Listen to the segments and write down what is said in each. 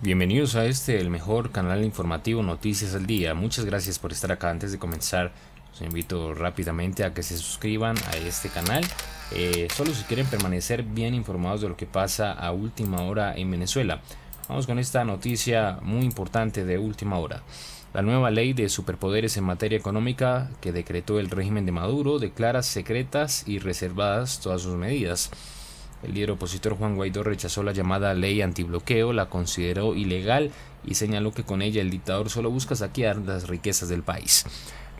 Bienvenidos a este, el mejor canal informativo Noticias al Día. Muchas gracias por estar acá. Antes de comenzar, los invito rápidamente a que se suscriban a este canal. Eh, solo si quieren permanecer bien informados de lo que pasa a última hora en Venezuela. Vamos con esta noticia muy importante de última hora. La nueva ley de superpoderes en materia económica que decretó el régimen de Maduro declara secretas y reservadas todas sus medidas. El líder opositor Juan Guaidó rechazó la llamada ley antibloqueo, la consideró ilegal y señaló que con ella el dictador solo busca saquear las riquezas del país.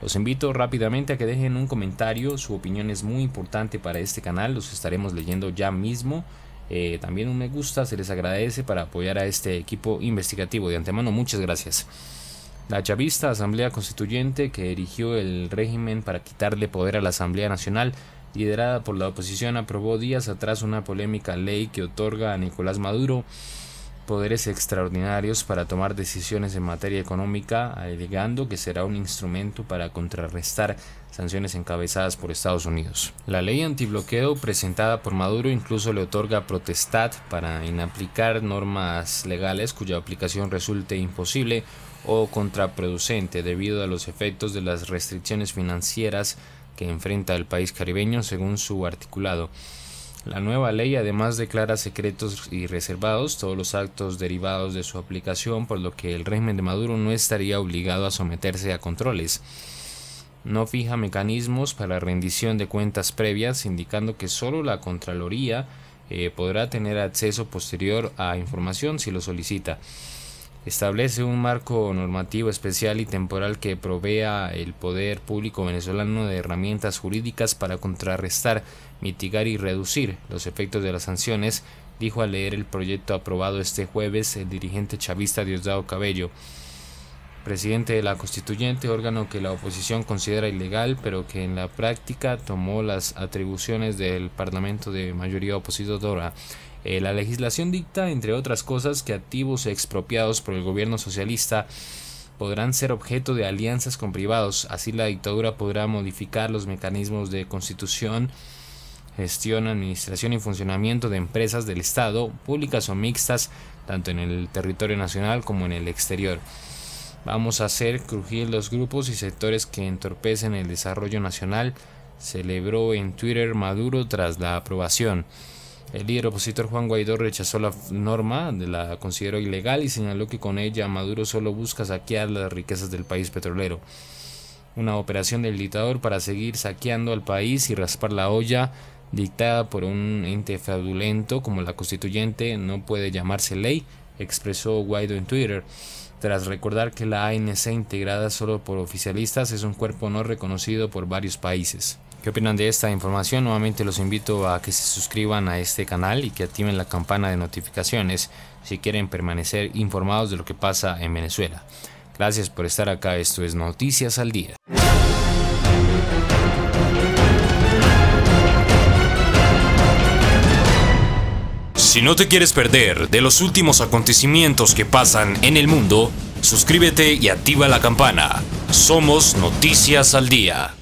Los invito rápidamente a que dejen un comentario, su opinión es muy importante para este canal, los estaremos leyendo ya mismo. Eh, también un me gusta, se les agradece para apoyar a este equipo investigativo. De antemano, muchas gracias. La chavista Asamblea Constituyente que erigió el régimen para quitarle poder a la Asamblea Nacional liderada por la oposición, aprobó días atrás una polémica ley que otorga a Nicolás Maduro poderes extraordinarios para tomar decisiones en materia económica, alegando que será un instrumento para contrarrestar sanciones encabezadas por Estados Unidos. La ley antibloqueo presentada por Maduro incluso le otorga protestad para inaplicar normas legales cuya aplicación resulte imposible o contraproducente debido a los efectos de las restricciones financieras que enfrenta el país caribeño según su articulado. La nueva ley además declara secretos y reservados todos los actos derivados de su aplicación, por lo que el régimen de Maduro no estaría obligado a someterse a controles. No fija mecanismos para rendición de cuentas previas, indicando que solo la Contraloría eh, podrá tener acceso posterior a información si lo solicita establece un marco normativo especial y temporal que provea el poder público venezolano de herramientas jurídicas para contrarrestar, mitigar y reducir los efectos de las sanciones, dijo al leer el proyecto aprobado este jueves el dirigente chavista Diosdado Cabello presidente de la constituyente, órgano que la oposición considera ilegal, pero que en la práctica tomó las atribuciones del Parlamento de mayoría opositora. Eh, la legislación dicta, entre otras cosas, que activos expropiados por el gobierno socialista podrán ser objeto de alianzas con privados. Así la dictadura podrá modificar los mecanismos de constitución, gestión, administración y funcionamiento de empresas del Estado, públicas o mixtas, tanto en el territorio nacional como en el exterior. Vamos a hacer crujir los grupos y sectores que entorpecen el desarrollo nacional, celebró en Twitter Maduro tras la aprobación. El líder opositor Juan Guaidó rechazó la norma, la consideró ilegal y señaló que con ella Maduro solo busca saquear las riquezas del país petrolero. Una operación del dictador para seguir saqueando al país y raspar la olla dictada por un ente fraudulento como la constituyente no puede llamarse ley, expresó Guaidó en Twitter tras recordar que la ANC integrada solo por oficialistas es un cuerpo no reconocido por varios países. ¿Qué opinan de esta información? Nuevamente los invito a que se suscriban a este canal y que activen la campana de notificaciones si quieren permanecer informados de lo que pasa en Venezuela. Gracias por estar acá, esto es Noticias al Día. Si no te quieres perder de los últimos acontecimientos que pasan en el mundo, suscríbete y activa la campana. Somos Noticias al Día.